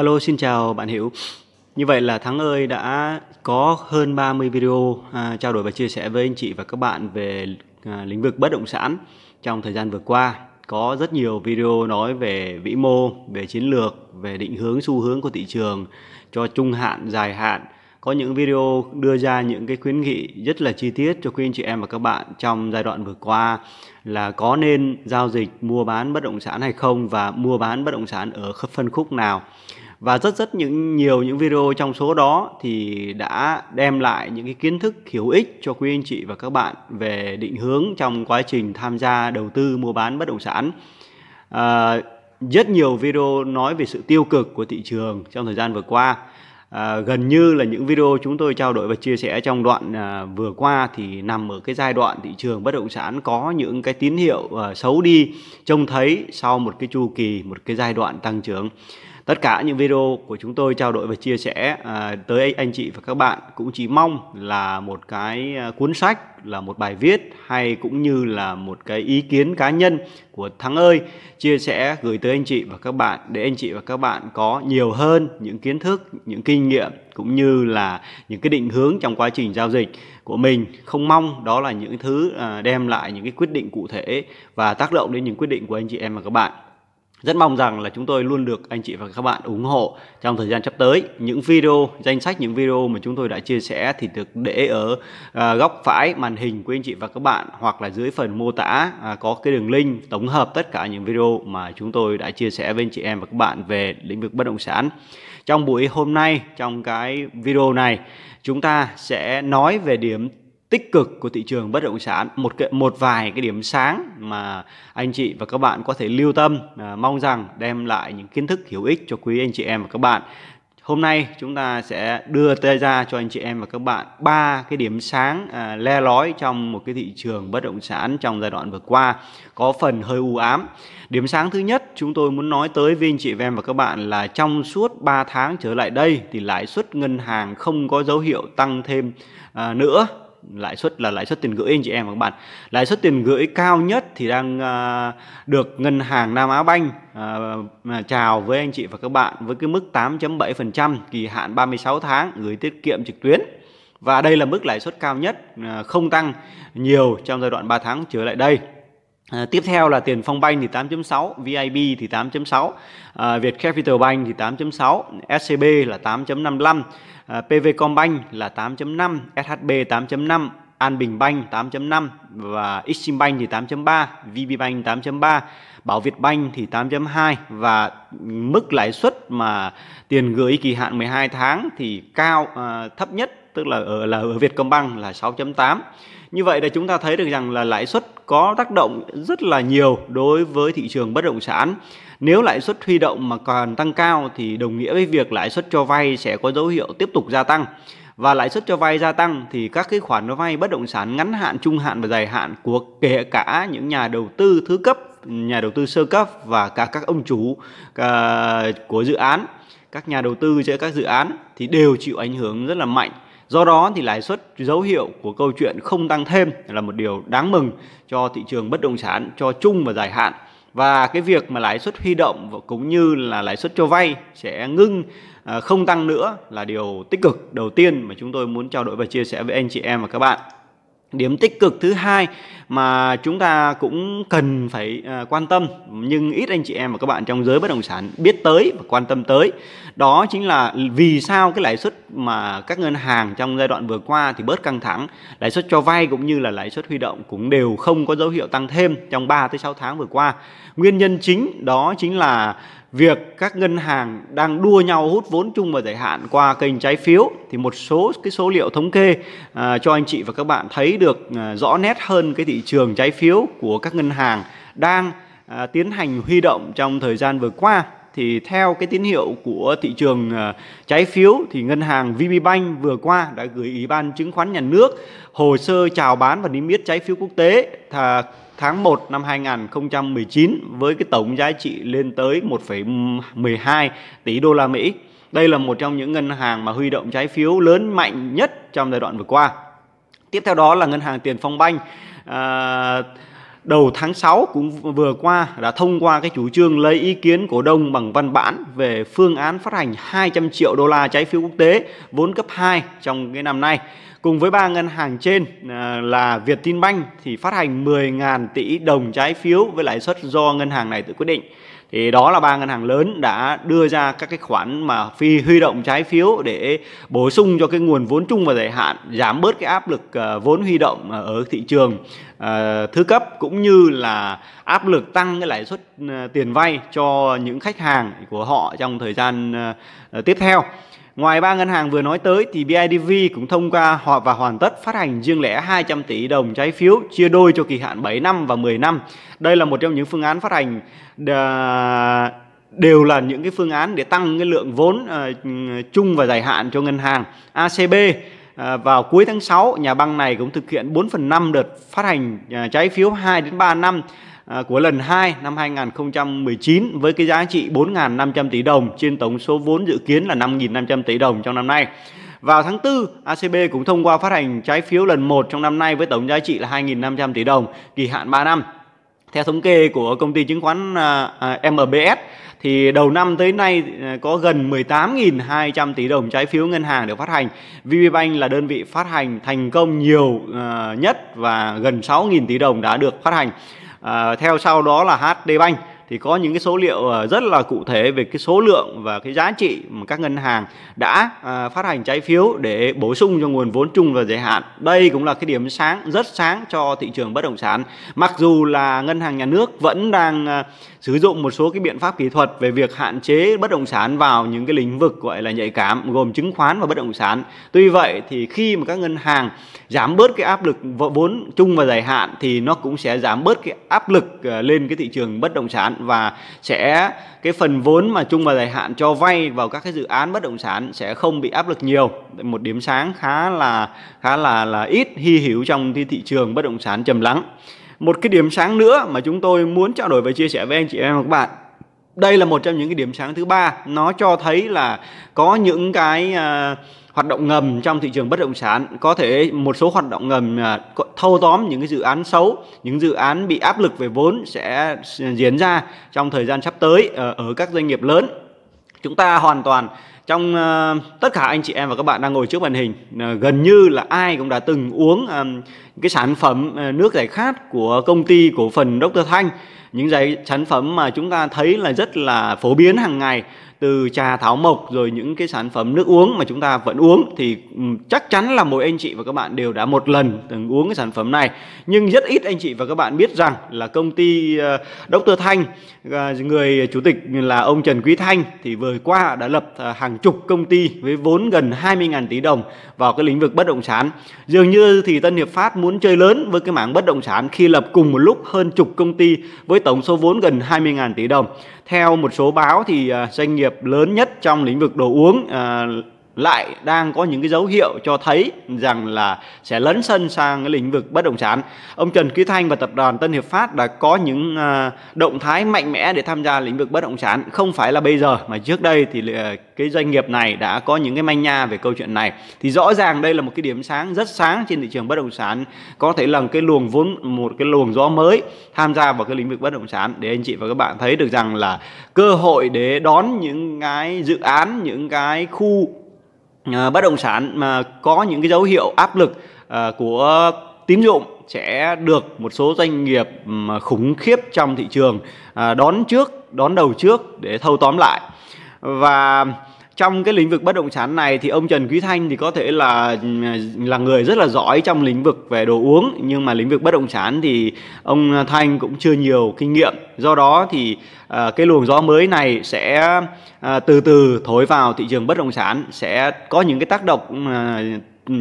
Alo, xin chào bạn Hiểu. Như vậy là Thắng ơi đã có hơn 30 video à, trao đổi và chia sẻ với anh chị và các bạn về à, lĩnh vực bất động sản trong thời gian vừa qua. Có rất nhiều video nói về vĩ mô, về chiến lược, về định hướng xu hướng của thị trường cho trung hạn, dài hạn. Có những video đưa ra những cái khuyến nghị rất là chi tiết cho quý anh chị em và các bạn trong giai đoạn vừa qua là có nên giao dịch mua bán bất động sản hay không và mua bán bất động sản ở phân khúc nào và rất rất những nhiều những video trong số đó thì đã đem lại những cái kiến thức hữu ích cho quý anh chị và các bạn về định hướng trong quá trình tham gia đầu tư mua bán bất động sản à, rất nhiều video nói về sự tiêu cực của thị trường trong thời gian vừa qua à, gần như là những video chúng tôi trao đổi và chia sẻ trong đoạn à, vừa qua thì nằm ở cái giai đoạn thị trường bất động sản có những cái tín hiệu à, xấu đi trông thấy sau một cái chu kỳ một cái giai đoạn tăng trưởng tất cả những video của chúng tôi trao đổi và chia sẻ à, tới anh chị và các bạn cũng chỉ mong là một cái à, cuốn sách là một bài viết hay cũng như là một cái ý kiến cá nhân của thắng ơi chia sẻ gửi tới anh chị và các bạn để anh chị và các bạn có nhiều hơn những kiến thức những kinh nghiệm cũng như là những cái định hướng trong quá trình giao dịch của mình không mong đó là những thứ à, đem lại những cái quyết định cụ thể và tác động đến những quyết định của anh chị em và các bạn rất mong rằng là chúng tôi luôn được anh chị và các bạn ủng hộ trong thời gian sắp tới. Những video, danh sách những video mà chúng tôi đã chia sẻ thì được để ở à, góc phải màn hình của anh chị và các bạn hoặc là dưới phần mô tả à, có cái đường link tổng hợp tất cả những video mà chúng tôi đã chia sẻ với anh chị em và các bạn về lĩnh vực bất động sản. Trong buổi hôm nay, trong cái video này, chúng ta sẽ nói về điểm tích cực của thị trường bất động sản một cái, một vài cái điểm sáng mà anh chị và các bạn có thể lưu tâm à, mong rằng đem lại những kiến thức hữu ích cho quý anh chị em và các bạn hôm nay chúng ta sẽ đưa ra cho anh chị em và các bạn ba cái điểm sáng à, le lói trong một cái thị trường bất động sản trong giai đoạn vừa qua có phần hơi u ám điểm sáng thứ nhất chúng tôi muốn nói tới với anh chị em và các bạn là trong suốt 3 tháng trở lại đây thì lãi suất ngân hàng không có dấu hiệu tăng thêm à, nữa lãi suất là lãi suất tiền gửi anh chị em và các bạn lãi suất tiền gửi cao nhất thì đang à, được ngân hàng Nam Á Banh à, chào với anh chị và các bạn với cái mức 8.7% kỳ hạn 36 tháng gửi tiết kiệm trực tuyến và đây là mức lãi suất cao nhất à, không tăng nhiều trong giai đoạn 3 tháng trở lại đây tiếp theo là tiền phong banh thì 8.6, VIB thì 8.6, à, Việt Capital Bank thì 8.6, SCB là 8.55, à, PVcombank là 8.5, SHB 8.5, An Bình Bank 8.5 và Exim Bank thì 8.3, VB Bank 8.3, Bảo Việt Bank thì 8.2 và mức lãi suất mà tiền gửi kỳ hạn 12 tháng thì cao à, thấp nhất tức là ở là ở Vietcombank là 6.8. Như vậy là chúng ta thấy được rằng là lãi suất có tác động rất là nhiều đối với thị trường bất động sản. Nếu lãi suất huy động mà còn tăng cao thì đồng nghĩa với việc lãi suất cho vay sẽ có dấu hiệu tiếp tục gia tăng và lãi suất cho vay gia tăng thì các cái khoản cho vay bất động sản ngắn hạn, trung hạn và dài hạn của kể cả những nhà đầu tư thứ cấp, nhà đầu tư sơ cấp và cả các ông chủ à, của dự án, các nhà đầu tư trên các dự án thì đều chịu ảnh hưởng rất là mạnh Do đó thì lãi suất dấu hiệu của câu chuyện không tăng thêm là một điều đáng mừng cho thị trường bất động sản cho chung và dài hạn và cái việc mà lãi suất huy động cũng như là lãi suất cho vay sẽ ngưng à, không tăng nữa là điều tích cực đầu tiên mà chúng tôi muốn trao đổi và chia sẻ với anh chị em và các bạn điểm tích cực thứ hai mà chúng ta cũng cần phải à, quan tâm nhưng ít anh chị em và các bạn trong giới bất động sản biết tới và quan tâm tới đó chính là vì sao cái lãi suất mà các ngân hàng trong giai đoạn vừa qua thì bớt căng thẳng lãi suất cho vay cũng như là lãi suất huy động cũng đều không có dấu hiệu tăng thêm trong 3 tới 6 tháng vừa qua nguyên nhân chính đó chính là việc các ngân hàng đang đua nhau hút vốn chung và dài hạn qua kênh trái phiếu thì một số cái số liệu thống kê à, cho anh chị và các bạn thấy được à, rõ nét hơn cái thị trường trái phiếu của các ngân hàng đang à, tiến hành huy động trong thời gian vừa qua thì theo cái tín hiệu của thị trường à, trái phiếu thì ngân hàng VPBank vừa qua đã gửi Ủy ban chứng khoán nhà nước hồ sơ chào bán và niêm yết trái phiếu quốc tế thà tháng 1 năm 2019 với cái tổng giá trị lên tới 1,12 tỷ đô la Mỹ. Đây là một trong những ngân hàng mà huy động trái phiếu lớn mạnh nhất trong giai đoạn vừa qua. Tiếp theo đó là ngân hàng Tiền Phong Banh. À, đầu tháng 6 cũng vừa qua đã thông qua cái chủ trương lấy ý kiến cổ đông bằng văn bản về phương án phát hành 200 triệu đô la trái phiếu quốc tế vốn cấp 2 trong cái năm nay. Cùng với ba ngân hàng trên à, là Vietinbank thì phát hành 10.000 tỷ đồng trái phiếu với lãi suất do ngân hàng này tự quyết định. Thì đó là ba ngân hàng lớn đã đưa ra các cái khoản mà phi huy động trái phiếu để bổ sung cho cái nguồn vốn chung và dài hạn, giảm bớt cái áp lực à, vốn huy động ở thị trường à, thứ cấp cũng như là áp lực tăng cái lãi suất tiền vay cho những khách hàng của họ trong thời gian tiếp theo. Ngoài ba ngân hàng vừa nói tới thì BIDV cũng thông qua họ và hoàn tất phát hành riêng lẻ 200 tỷ đồng trái phiếu chia đôi cho kỳ hạn 7 năm và 10 năm. Đây là một trong những phương án phát hành đều là những cái phương án để tăng cái lượng vốn ờ, chung và dài hạn cho ngân hàng. ACB ờ, vào cuối tháng 6, nhà băng này cũng thực hiện 4 phần 5 đợt phát hành ờ, trái phiếu 2 đến 3 năm À, của lần 2 năm 2019 với cái giá trị 4.500 tỷ đồng trên tổng số vốn dự kiến là 5.500 tỷ đồng trong năm nay. Vào tháng 4, ACB cũng thông qua phát hành trái phiếu lần 1 trong năm nay với tổng giá trị là 2.500 tỷ đồng, kỳ hạn 3 năm. Theo thống kê của công ty chứng khoán à, à, MBS thì đầu năm tới nay có gần 18.200 tỷ đồng trái phiếu ngân hàng được phát hành. VPBank là đơn vị phát hành thành công nhiều nhất và gần 6.000 tỷ đồng đã được phát hành à, theo sau đó là HD Bank thì có những cái số liệu à, rất là cụ thể về cái số lượng và cái giá trị mà các ngân hàng đã à, phát hành trái phiếu để bổ sung cho nguồn vốn chung và dài hạn. Đây cũng là cái điểm sáng rất sáng cho thị trường bất động sản. Mặc dù là ngân hàng nhà nước vẫn đang à, sử dụng một số cái biện pháp kỹ thuật về việc hạn chế bất động sản vào những cái lĩnh vực gọi là nhạy cảm gồm chứng khoán và bất động sản. Tuy vậy thì khi mà các ngân hàng giảm bớt cái áp lực vốn chung và dài hạn thì nó cũng sẽ giảm bớt cái áp lực ờ, lên cái thị trường bất động sản và sẽ cái phần vốn mà chung và dài hạn cho vay vào các cái dự án bất động sản sẽ không bị áp lực nhiều một điểm sáng khá là khá là là ít hi hữu trong thị trường bất động sản trầm lắng một cái điểm sáng nữa mà chúng tôi muốn trao đổi và chia sẻ với anh chị em và các bạn đây là một trong những cái điểm sáng thứ ba nó cho thấy là có những cái uh, hoạt động ngầm trong thị trường bất động sản có thể một số hoạt động ngầm uh, thâu tóm những cái dự án xấu những dự án bị áp lực về vốn sẽ diễn ra trong thời gian sắp tới uh, ở các doanh nghiệp lớn chúng ta hoàn toàn trong uh, tất cả anh chị em và các bạn đang ngồi trước màn hình uh, gần như là ai cũng đã từng uống um, cái sản phẩm uh, nước giải khát của công ty cổ phần Dr Thanh những giấy sản phẩm mà chúng ta thấy là rất là phổ biến hàng ngày từ trà thảo mộc rồi những cái sản phẩm nước uống mà chúng ta vẫn uống thì ừ, chắc chắn là mỗi anh chị và các bạn đều đã một lần từng uống cái sản phẩm này nhưng rất ít anh chị và các bạn biết rằng là công ty ờ, Dr. Thanh ờ, người chủ tịch là ông Trần Quý Thanh thì vừa qua đã lập ờ, hàng chục công ty với vốn gần 20.000 tỷ đồng vào cái lĩnh vực bất động sản dường như thì Tân Hiệp Phát muốn chơi lớn với cái mảng bất động sản khi lập cùng một lúc hơn chục công ty với với tổng số vốn gần 20.000 tỷ đồng. Theo một số báo thì à, doanh nghiệp lớn nhất trong lĩnh vực đồ uống à, lại đang có những cái dấu hiệu cho thấy rằng là sẽ lấn sân sang cái lĩnh vực bất động sản. Ông Trần Quý Thanh và tập đoàn Tân Hiệp Phát đã có những à, động thái mạnh mẽ để tham gia lĩnh vực bất động sản, không phải là bây giờ mà trước đây thì à, cái doanh nghiệp này đã có những cái manh nha về câu chuyện này. Thì rõ ràng đây là một cái điểm sáng rất sáng trên thị trường bất động sản, có thể là cái luồng vốn một cái luồng gió mới tham gia vào cái lĩnh vực bất động sản để anh chị và các bạn thấy được rằng là cơ hội để đón những cái dự án, những cái khu Ờ, bất động sản mà có những cái dấu hiệu áp lực ờ, của tín dụng sẽ được một số doanh nghiệp khủng khiếp trong thị trường ờ, đón trước đón đầu trước để thâu tóm lại và trong cái lĩnh vực bất động sản này thì ông Trần Quý Thanh thì có thể là ừ, là người rất là giỏi trong lĩnh vực về đồ uống nhưng mà lĩnh vực bất động sản thì ông Thanh cũng chưa nhiều kinh nghiệm do đó thì à, cái luồng gió mới này sẽ à, từ từ thổi vào thị trường bất động sản sẽ có những cái tác động à,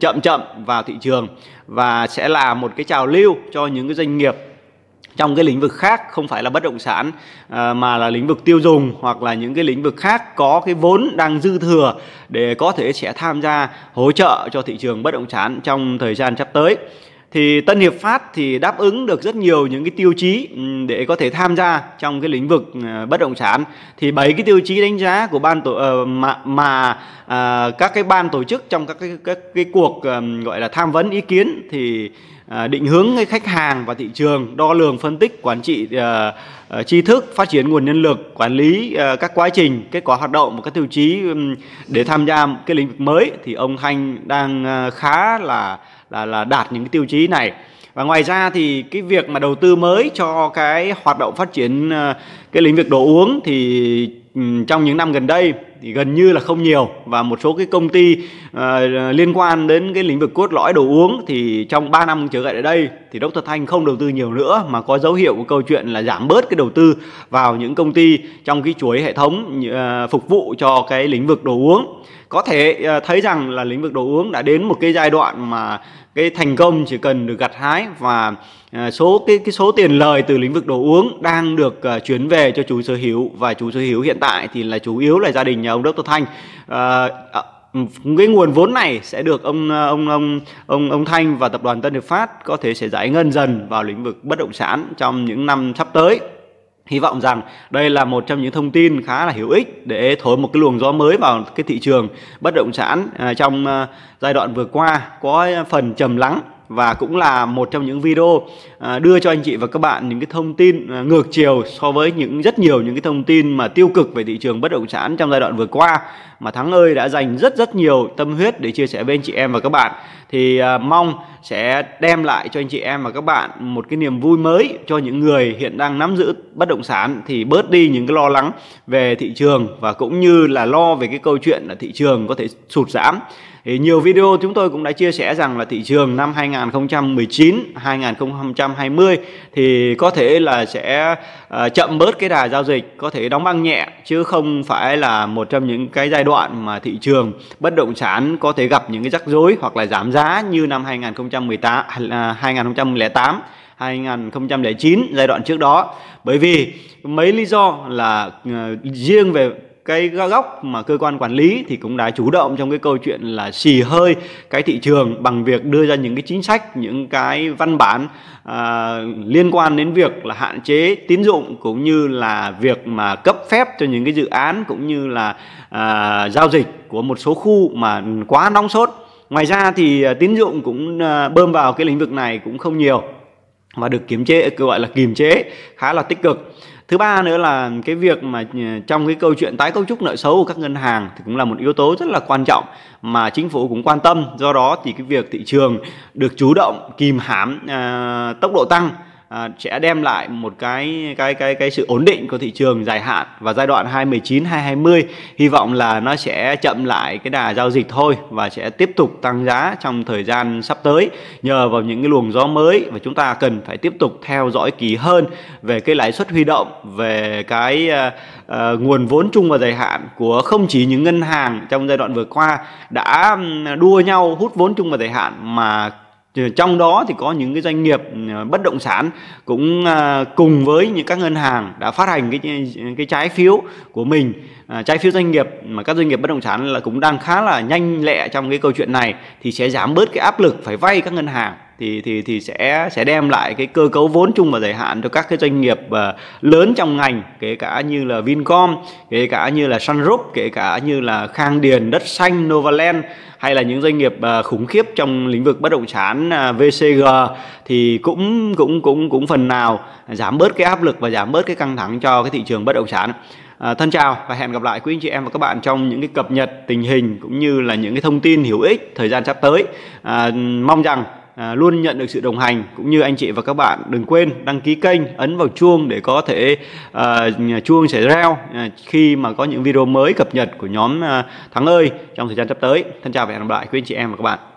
chậm chậm vào thị trường và sẽ là một cái trào lưu cho những cái doanh nghiệp trong cái lĩnh vực khác không phải là bất động sản ờ, mà là lĩnh vực tiêu dùng hoặc là những cái lĩnh vực khác có cái vốn đang dư thừa để có thể sẽ tham gia hỗ trợ cho thị trường bất động sản trong thời gian sắp tới thì Tân Hiệp Phát thì đáp ứng được rất nhiều những cái tiêu chí ừ, để có thể tham gia trong cái lĩnh vực ờ, bất động sản thì bảy cái tiêu chí đánh giá của ban tổ ờ, mà mà à, các cái ban tổ chức trong các cái các cái cuộc gọi là tham vấn ý kiến thì À, định hướng cái khách hàng và thị trường đo lường phân tích quản trị uh, tri thức phát triển nguồn nhân lực quản lý uh, các quá trình kết quả hoạt động một các tiêu chí để tham gia cái lĩnh vực mới thì ông thanh đang khá là là là đạt những cái tiêu chí này và ngoài ra thì cái việc mà đầu tư mới cho cái hoạt động phát triển ờ, cái lĩnh vực đồ uống thì trong những năm gần đây thì gần như là không nhiều và một số cái công ty uh, liên quan đến cái lĩnh vực cốt lõi đồ uống thì trong 3 năm trở lại đây thì Dr. Thanh không đầu tư nhiều nữa mà có dấu hiệu của câu chuyện là giảm bớt cái đầu tư vào những công ty trong cái chuỗi hệ thống uh, phục vụ cho cái lĩnh vực đồ uống. Có thể uh, thấy rằng là lĩnh vực đồ uống đã đến một cái giai đoạn mà cái thành công chỉ cần được gặt hái và số cái cái số tiền lời từ lĩnh vực đồ uống đang được chuyển về cho chủ sở hữu và chủ sở hữu hiện tại thì là chủ yếu là gia đình nhà ông Đốc Tô Thanh ờ, à, cái nguồn vốn này sẽ được ông ông ông ông ông Thanh và tập đoàn Tân Hiệp Phát có thể sẽ giải ngân dần vào lĩnh vực bất động sản trong những năm sắp tới. Hy vọng rằng đây là một trong những thông tin khá là hữu ích để thổi một cái luồng gió mới vào cái thị trường bất động sản à, trong à, giai đoạn vừa qua có phần trầm lắng và cũng là một trong những video à, đưa cho anh chị và các bạn những cái thông tin à, ngược chiều so với những rất nhiều những cái thông tin mà tiêu cực về thị trường bất động sản trong giai đoạn vừa qua mà Thắng ơi đã dành rất rất nhiều tâm huyết để chia sẻ với anh chị em và các bạn thì à, mong sẽ đem lại cho anh chị em và các bạn một cái niềm vui mới cho những người hiện đang nắm giữ bất động sản thì bớt đi những cái lo lắng về thị trường và cũng như là lo về cái câu chuyện là thị trường có thể sụt giảm thì nhiều video chúng tôi cũng đã chia sẻ rằng là thị trường năm 2019, 2020 thì có thể là sẽ à, chậm bớt cái đà giao dịch, có thể đóng băng nhẹ chứ không phải là một trong những cái giai đoạn mà thị trường bất động sản có thể gặp những cái rắc rối hoặc là giảm giá như năm 2018 uh, 2008 2009 giai đoạn trước đó bởi vì mấy lý do là à, riêng về cái góc mà cơ quan quản lý thì cũng đã chủ động trong cái câu chuyện là xì hơi cái thị trường bằng việc đưa ra những cái chính sách những cái văn bản à, liên quan đến việc là hạn chế tín dụng cũng như là việc mà cấp phép cho những cái dự án cũng như là à, giao dịch của một số khu mà quá nóng sốt ngoài ra thì à, tín dụng cũng à, bơm vào cái lĩnh vực này cũng không nhiều mà được kiềm chế gọi là kiềm chế khá là tích cực thứ ba nữa là cái việc mà ờ, trong cái câu chuyện tái cấu trúc nợ xấu của các ngân hàng thì cũng là một yếu tố rất là quan trọng mà chính phủ cũng quan tâm do đó thì cái việc thị trường được chủ động kìm hãm à, tốc độ tăng À, sẽ đem lại một cái cái cái cái sự ổn định của thị trường dài hạn và giai đoạn 2019 2020 hy vọng là nó sẽ chậm lại cái đà giao dịch thôi và sẽ tiếp tục tăng giá trong thời gian sắp tới nhờ vào những cái luồng gió mới và chúng ta cần phải tiếp tục theo dõi kỹ hơn về cái lãi suất huy động về cái uh, uh, nguồn vốn chung và dài hạn của không chỉ những ngân hàng trong giai đoạn vừa qua đã đua nhau hút vốn chung và dài hạn mà trong đó thì có những cái doanh nghiệp ờ, bất động sản cũng ờ, cùng với những các ngân hàng đã phát hành cái cái trái phiếu của mình ờ, trái phiếu doanh nghiệp mà các doanh nghiệp bất động sản là cũng đang khá là nhanh lẹ trong cái câu chuyện này thì sẽ giảm bớt cái áp lực phải vay các ngân hàng thì thì thì sẽ sẽ đem lại cái cơ cấu vốn chung và dài hạn cho các cái doanh nghiệp uh, lớn trong ngành kể cả như là Vincom kể cả như là Sun Group kể cả như là Khang Điền Đất Xanh Novaland hay là những doanh nghiệp uh, khủng khiếp trong lĩnh vực bất động sản uh, ờ, VCG thì cũng cũng cũng cũng phần nào giảm bớt cái áp lực và giảm bớt cái căng thẳng cho cái thị trường bất động sản À, thân chào và hẹn gặp lại quý anh chị em và các bạn trong những cái cập nhật tình hình cũng như là những cái thông tin hữu ích thời gian sắp tới. À, mong rằng À, luôn nhận được sự đồng hành cũng như anh chị và các bạn đừng quên đăng ký kênh ấn vào chuông để có thể à, chuông sẽ reo à, khi mà có những video mới cập nhật của nhóm à, Thắng ơi trong thời gian sắp tới. Thân chào và hẹn gặp lại quý anh chị em và các bạn.